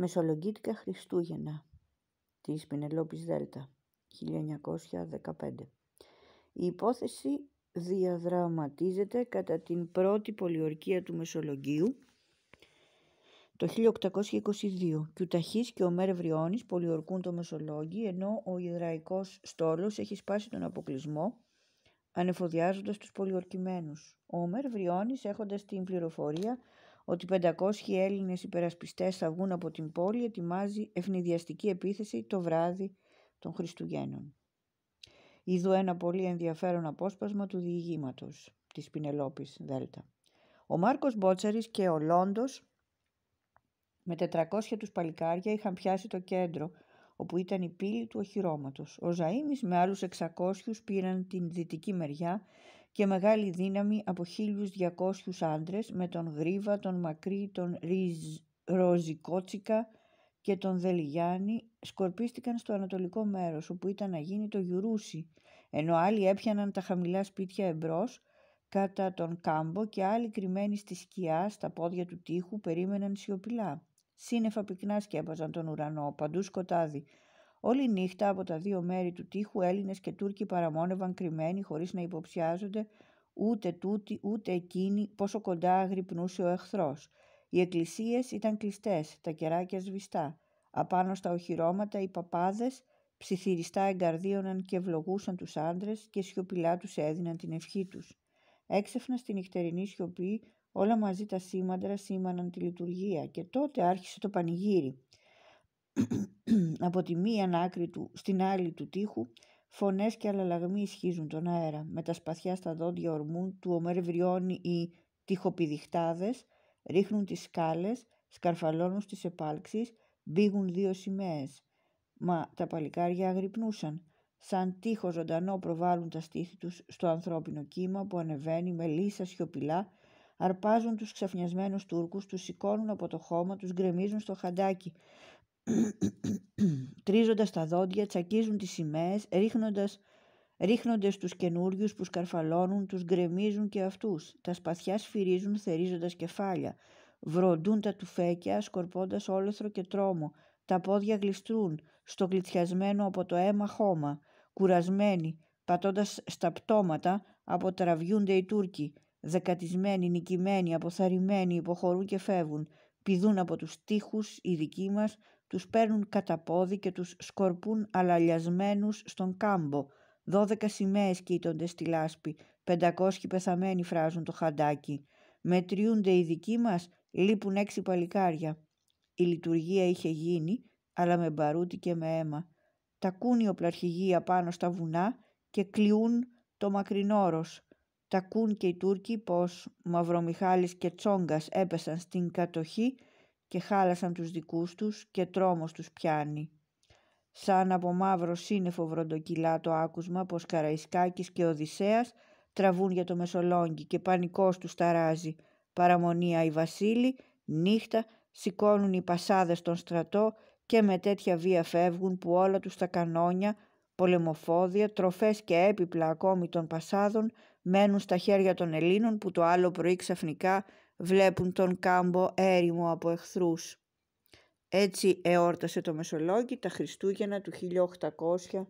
Μεσολογγίτικα Χριστούγεννα της Πινελόπης Δέλτα 1915. Η υπόθεση διαδραματίζεται κατά την πρώτη πολιορκία του Μεσολογγίου το 1822 και ο και ο Μέρ Βριώνης πολιορκούν το Μεσολόγγι ενώ ο Ιδραϊκός στόλος έχει σπάσει τον αποκλεισμό ανεφοδιάζοντας τους πολιορκημένους. Ο Μέρ Βριώνης έχοντας την πληροφορία ότι 500 Έλληνες υπερασπιστές θα βγουν από την πόλη ετοιμάζει ευνηδιαστική επίθεση το βράδυ των Χριστουγέννων. Είδω ένα πολύ ενδιαφέρον απόσπασμα του διηγήματος της Πινελόπης Δέλτα. Ο Μάρκος Μπότσαρης και ο Λόντος με 400 τους παλικάρια είχαν πιάσει το κέντρο όπου ήταν η πύλη του οχυρώματος. Ο Ζαΐμις με άλλους 600 πήραν την δυτική μεριά και μεγάλη δύναμη από 1.200 άντρες με τον Γρίβα, τον Μακρύ, τον Ριζ, Ροζικότσικα και τον Δελιγιάννη σκορπίστηκαν στο ανατολικό μέρος όπου ήταν να γίνει το Γιουρούσι, ενώ άλλοι έπιαναν τα χαμηλά σπίτια εμπρός κατά τον κάμπο και άλλοι κρυμμένοι στη σκιά στα πόδια του τείχου περίμεναν σιωπηλά. Σύννεφα πυκνά σκέπαζαν τον ουρανό, παντού σκοτάδι, Όλη νύχτα από τα δύο μέρη του τείχου Έλληνες και Τούρκοι παραμόνευαν κρυμμένοι χωρίς να υποψιάζονται ούτε τούτη ούτε εκείνη πόσο κοντά αγρυπνούσε ο εχθρός. Οι εκκλησίες ήταν κλειστές, τα κεράκια σβηστά. Απάνω στα οχυρώματα οι παπάδες ψιθυριστά εγκαρδίωναν και ευλογούσαν τους άντρες και σιωπηλά τους έδιναν την ευχή τους. Έξεφνα στη νυχτερινή σιωπή όλα μαζί τα σήμαντρα σήμαναν τη λειτουργία και τότε άρχισε το πανηγύρι. Από τη μία άκρη του στην άλλη του τείχου φωνές και αλλαλαγμοί ισχύζουν τον αέρα. Με τα σπαθιά στα δόντια ορμούν, του ομερβριώνει οι τυχοπηδιχτάδες, ρίχνουν τις σκάλες, σκαρφαλώνουν στις επάλξεις, μπήγουν δύο σημαίες. Μα τα παλικάρια αγρυπνούσαν. Σαν τείχο ζωντανό προβάλλουν τα στήθη τους στο ανθρώπινο κύμα που ανεβαίνει με λύσα σιωπηλά, αρπάζουν τους ξαφνιασμένους Τούρκους, τους σηκώνουν από το χώμα, τους γκρεμίζουν στο χαντάκι, τρίζοντας τα δόντια, τσακίζουν τις σημαίες, ρίχνοντας, ρίχνοντας τους καινούριους που σκαρφαλώνουν, τους γκρεμίζουν και αυτούς. Τα σπαθιά σφυρίζουν θερίζοντας κεφάλια, βροντούν τα τουφέκια, σκορπώντας όλεθρο και τρόμο. Τα πόδια γλιστρούν, στο κλειτσιασμένο από το αίμα χώμα, κουρασμένοι, πατώντας στα πτώματα, αποτραβιούνται οι Τούρκοι, δεκατισμένοι, νικημένοι, αποθαρρυμένοι, υποχωρούν και φεύγουν, πηδούν από τους τοίχους οι δικοί μας, τους παίρνουν κατά πόδι και τους σκορπούν αλαλιασμένους στον κάμπο. Δώδεκα σημαίες κοίτονται στη λάσπη, πεντακόσχοι πεθαμένοι φράζουν το χαντάκι. Μετριούνται οι δικοί μας, λείπουν έξι παλικάρια. Η λειτουργία είχε γίνει, αλλά με μπαρούτι και με αίμα. Τα κούνει οπλαρχηγία πάνω στα βουνά και κλειούν το μακρινόρος. Τα κούν και οι Τούρκοι πως Μαυρομιχάλης και Τσόγκας έπεσαν στην κατοχή και χάλασαν τους δικούς τους και τρόμος τους πιάνει. Σαν από μαύρο σύννεφο βροντοκυλά το άκουσμα πως Καραϊσκάκης και Οδυσσέας τραβούν για το Μεσολόγγι και πανικός τους ταράζει. Παραμονία η Βασίλη, νύχτα, σηκώνουν οι πασάδες τον στρατό και με τέτοια βία φεύγουν που όλα τους τα κανόνια, πολεμοφόδια, τροφές και έπιπλα ακόμη των πασάδων μένουν στα χέρια των Ελλήνων που το άλλο πρωί ξαφνικά βλέπουν τον κάμπο έρημο από εχθρούς. Έτσι εόρτασε το Μεσολόγγι τα Χριστούγεννα του 1822.